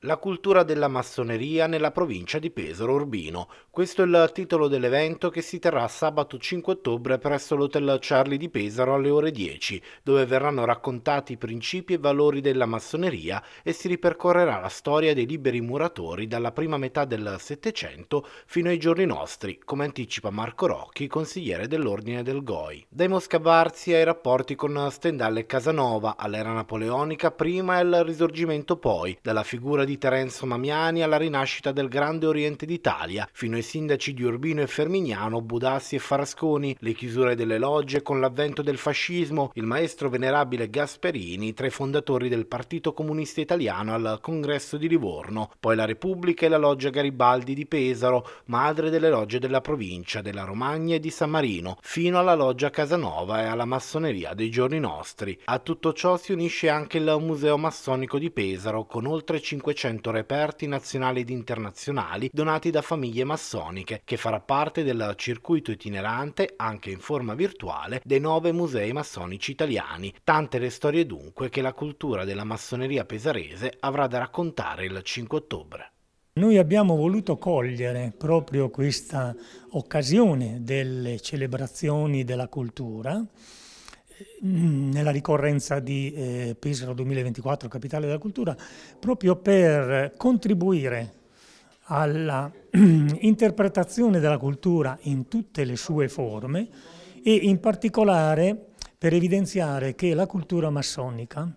La cultura della massoneria nella provincia di Pesaro Urbino. Questo è il titolo dell'evento che si terrà sabato 5 ottobre presso l'Hotel Charlie di Pesaro alle ore 10, dove verranno raccontati i principi e valori della massoneria e si ripercorrerà la storia dei liberi muratori dalla prima metà del Settecento fino ai giorni nostri, come anticipa Marco Rocchi, consigliere dell'Ordine del Goi. Dai Moscavarzi ai rapporti con Stendhal e Casanova, all'era napoleonica prima e al risorgimento poi, dalla figura di Terenzo Mamiani alla rinascita del Grande Oriente d'Italia, fino ai sindaci di Urbino e Fermignano, Budassi e Farasconi, le chiusure delle logge con l'avvento del fascismo, il maestro venerabile Gasperini, tra i fondatori del Partito Comunista Italiano al Congresso di Livorno, poi la Repubblica e la loggia Garibaldi di Pesaro, madre delle logge della provincia, della Romagna e di San Marino, fino alla loggia Casanova e alla massoneria dei giorni nostri. A tutto ciò si unisce anche il Museo Massonico di Pesaro con oltre 500 200 reperti nazionali ed internazionali donati da famiglie massoniche, che farà parte del circuito itinerante, anche in forma virtuale, dei nove musei massonici italiani. Tante le storie dunque che la cultura della massoneria pesarese avrà da raccontare il 5 ottobre. Noi abbiamo voluto cogliere proprio questa occasione delle celebrazioni della cultura nella ricorrenza di eh, Pesaro 2024, capitale della cultura, proprio per contribuire alla interpretazione della cultura in tutte le sue forme e in particolare per evidenziare che la cultura massonica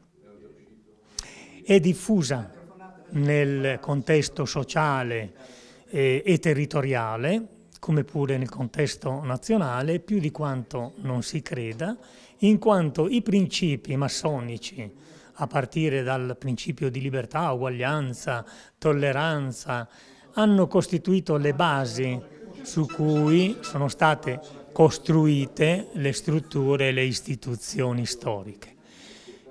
è diffusa nel contesto sociale eh, e territoriale come pure nel contesto nazionale, più di quanto non si creda, in quanto i principi massonici, a partire dal principio di libertà, uguaglianza, tolleranza, hanno costituito le basi su cui sono state costruite le strutture e le istituzioni storiche.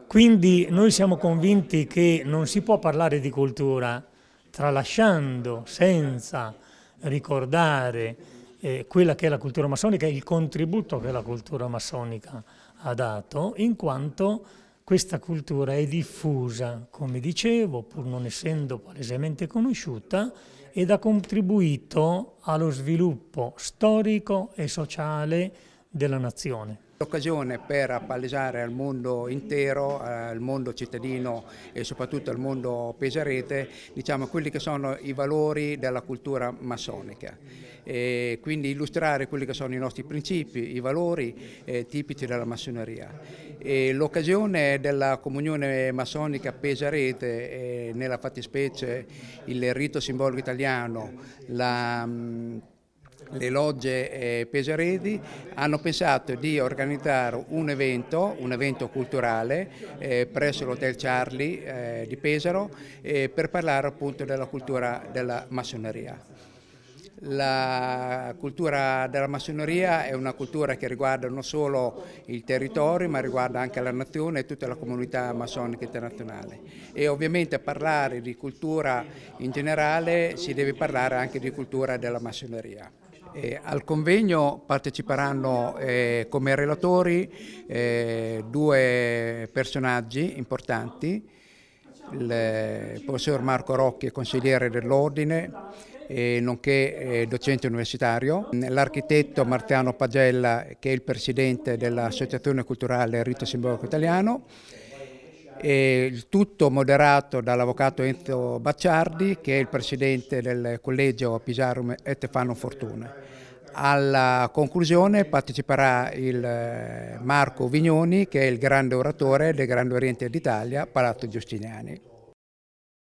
Quindi noi siamo convinti che non si può parlare di cultura tralasciando senza ricordare eh, quella che è la cultura massonica e il contributo che la cultura massonica ha dato, in quanto questa cultura è diffusa, come dicevo, pur non essendo palesemente conosciuta, ed ha contribuito allo sviluppo storico e sociale della nazione. L'occasione per appalesare al mondo intero, eh, al mondo cittadino e soprattutto al mondo pesarete, diciamo, quelli che sono i valori della cultura massonica. E quindi illustrare quelli che sono i nostri principi, i valori eh, tipici della massoneria. l'occasione della comunione massonica pesarete, eh, nella fattispecie il rito simbolico italiano, la mm, le logge eh, Pesaredi hanno pensato di organizzare un evento, un evento culturale eh, presso l'Hotel Charlie eh, di Pesaro eh, per parlare appunto della cultura della massoneria. La cultura della massoneria è una cultura che riguarda non solo il territorio ma riguarda anche la nazione e tutta la comunità massonica internazionale e ovviamente parlare di cultura in generale si deve parlare anche di cultura della massoneria. Eh, al convegno parteciperanno eh, come relatori eh, due personaggi importanti, il eh, professor Marco Rocchi, consigliere dell'Ordine, nonché eh, docente universitario, l'architetto Martiano Pagella, che è il presidente dell'Associazione Culturale Rito Simbolico Italiano, il tutto moderato dall'avvocato Enzo Bacciardi che è il presidente del collegio Pisarum e Tefano Fortuna. Alla conclusione parteciperà il eh, Marco Vignoni che è il grande oratore del Grande Oriente d'Italia, Palazzo Giustiniani.